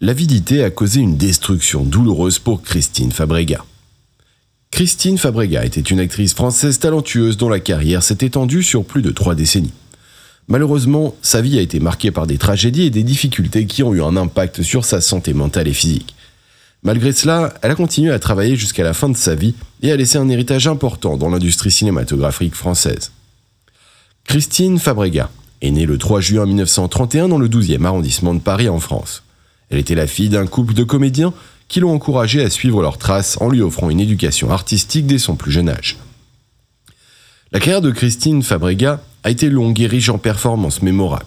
L'avidité a causé une destruction douloureuse pour Christine Fabrega. Christine Fabrega était une actrice française talentueuse dont la carrière s'est étendue sur plus de trois décennies. Malheureusement, sa vie a été marquée par des tragédies et des difficultés qui ont eu un impact sur sa santé mentale et physique. Malgré cela, elle a continué à travailler jusqu'à la fin de sa vie et a laissé un héritage important dans l'industrie cinématographique française. Christine Fabrega est née le 3 juin 1931 dans le 12e arrondissement de Paris en France. Elle était la fille d'un couple de comédiens qui l'ont encouragée à suivre leurs traces en lui offrant une éducation artistique dès son plus jeune âge. La carrière de Christine Fabrega a été longue et riche en performances mémorables.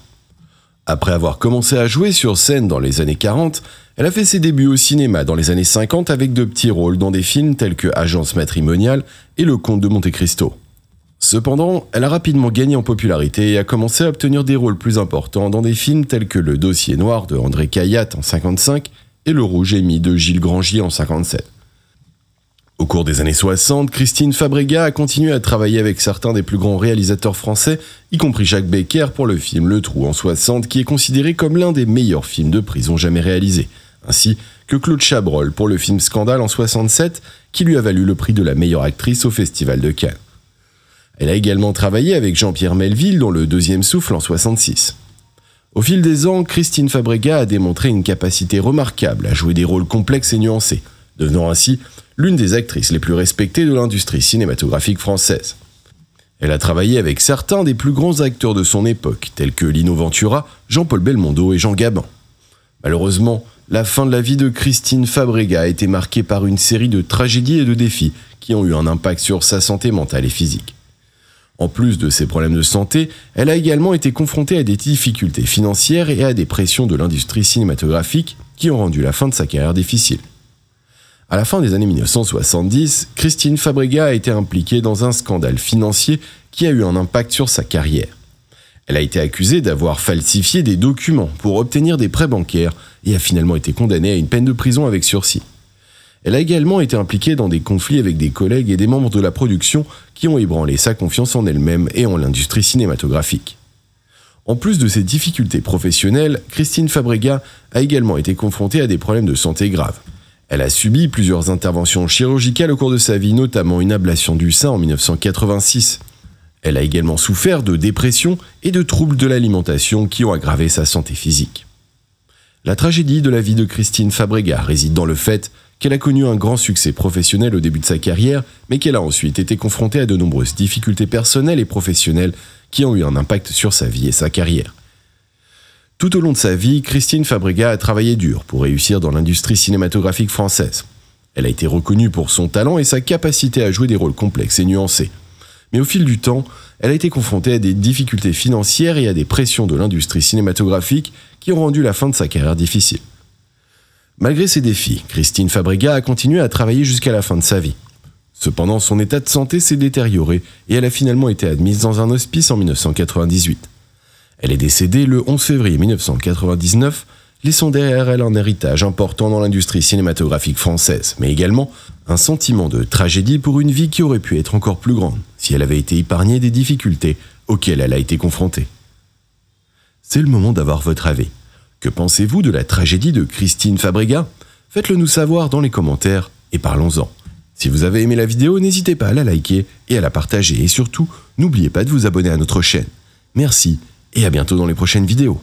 Après avoir commencé à jouer sur scène dans les années 40, elle a fait ses débuts au cinéma dans les années 50 avec de petits rôles dans des films tels que Agence matrimoniale et Le Comte de Monte Cristo. Cependant, elle a rapidement gagné en popularité et a commencé à obtenir des rôles plus importants dans des films tels que Le Dossier Noir de André Cayatte en 55 et Le Rouge émis de Gilles Grangier en 57. Au cours des années 60, Christine Fabrega a continué à travailler avec certains des plus grands réalisateurs français, y compris Jacques Becker pour le film Le Trou en 60, qui est considéré comme l'un des meilleurs films de prison jamais réalisés, ainsi que Claude Chabrol pour le film Scandale en 67, qui lui a valu le prix de la meilleure actrice au Festival de Cannes. Elle a également travaillé avec Jean-Pierre Melville dans Le Deuxième Souffle en 1966. Au fil des ans, Christine Fabrega a démontré une capacité remarquable à jouer des rôles complexes et nuancés, devenant ainsi l'une des actrices les plus respectées de l'industrie cinématographique française. Elle a travaillé avec certains des plus grands acteurs de son époque, tels que Lino Ventura, Jean-Paul Belmondo et Jean Gabin. Malheureusement, la fin de la vie de Christine Fabrega a été marquée par une série de tragédies et de défis qui ont eu un impact sur sa santé mentale et physique. En plus de ses problèmes de santé, elle a également été confrontée à des difficultés financières et à des pressions de l'industrie cinématographique qui ont rendu la fin de sa carrière difficile. À la fin des années 1970, Christine Fabrega a été impliquée dans un scandale financier qui a eu un impact sur sa carrière. Elle a été accusée d'avoir falsifié des documents pour obtenir des prêts bancaires et a finalement été condamnée à une peine de prison avec sursis. Elle a également été impliquée dans des conflits avec des collègues et des membres de la production qui ont ébranlé sa confiance en elle-même et en l'industrie cinématographique. En plus de ses difficultés professionnelles, Christine Fabrega a également été confrontée à des problèmes de santé graves. Elle a subi plusieurs interventions chirurgicales au cours de sa vie, notamment une ablation du sein en 1986. Elle a également souffert de dépression et de troubles de l'alimentation qui ont aggravé sa santé physique. La tragédie de la vie de Christine Fabrega réside dans le fait qu'elle a connu un grand succès professionnel au début de sa carrière, mais qu'elle a ensuite été confrontée à de nombreuses difficultés personnelles et professionnelles qui ont eu un impact sur sa vie et sa carrière. Tout au long de sa vie, Christine Fabrega a travaillé dur pour réussir dans l'industrie cinématographique française. Elle a été reconnue pour son talent et sa capacité à jouer des rôles complexes et nuancés. Mais au fil du temps, elle a été confrontée à des difficultés financières et à des pressions de l'industrie cinématographique qui ont rendu la fin de sa carrière difficile. Malgré ces défis, Christine Fabrega a continué à travailler jusqu'à la fin de sa vie. Cependant, son état de santé s'est détérioré et elle a finalement été admise dans un hospice en 1998. Elle est décédée le 11 février 1999, laissant derrière elle un héritage important dans l'industrie cinématographique française, mais également un sentiment de tragédie pour une vie qui aurait pu être encore plus grande si elle avait été épargnée des difficultés auxquelles elle a été confrontée. C'est le moment d'avoir votre avis. Que pensez-vous de la tragédie de Christine Fabrega Faites-le nous savoir dans les commentaires et parlons-en. Si vous avez aimé la vidéo, n'hésitez pas à la liker et à la partager et surtout, n'oubliez pas de vous abonner à notre chaîne. Merci et à bientôt dans les prochaines vidéos.